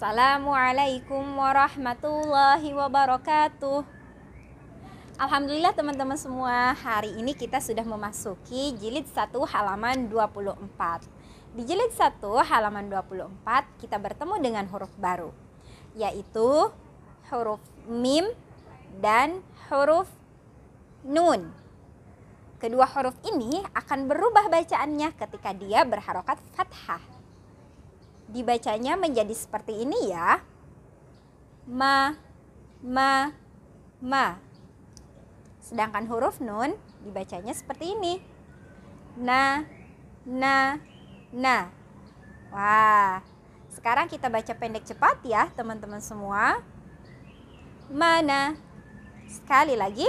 Assalamualaikum warahmatullahi wabarakatuh. Alhamdulillah teman-teman semua, hari ini kita sudah memasuki jilid 1 halaman 24. Di jilid 1 halaman 24 kita bertemu dengan huruf baru, yaitu huruf mim dan huruf nun. Kedua huruf ini akan berubah bacaannya ketika dia berharokat fathah dibacanya menjadi seperti ini ya. Ma, ma, ma. Sedangkan huruf nun dibacanya seperti ini. Na, na, na. Wah, sekarang kita baca pendek cepat ya teman-teman semua. Mana? Sekali lagi.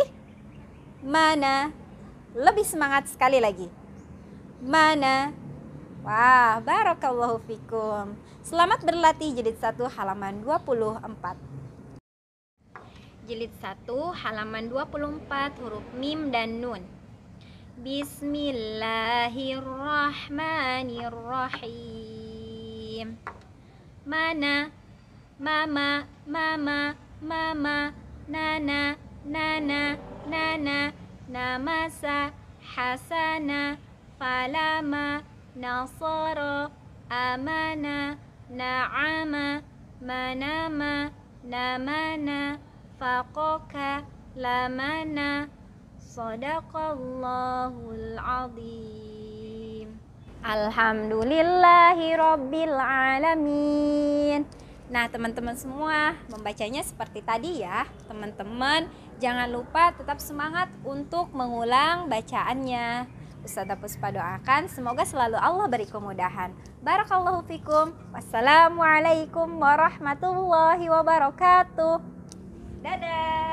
Mana? Lebih semangat sekali lagi. Mana? Wah, barakallahu fikum. Selamat berlatih jilid 1 halaman 24. Jilid 1 halaman 24 huruf mim dan nun. Bismillahirrahmanirrahim. Mana? Mama, mama, mama, nana, nana, nana, namasa, hasana, falama, nasara amana na'ama manama namana faqaka lamana sadaqallahul azim Alhamdulillahi Rabbil Alamin Nah teman-teman semua membacanya seperti tadi ya Teman-teman jangan lupa tetap semangat untuk mengulang bacaannya Ustazah Puspa doakan semoga selalu Allah beri kemudahan. Barakallahu fikum. Wassalamualaikum warahmatullahi wabarakatuh. Dadah.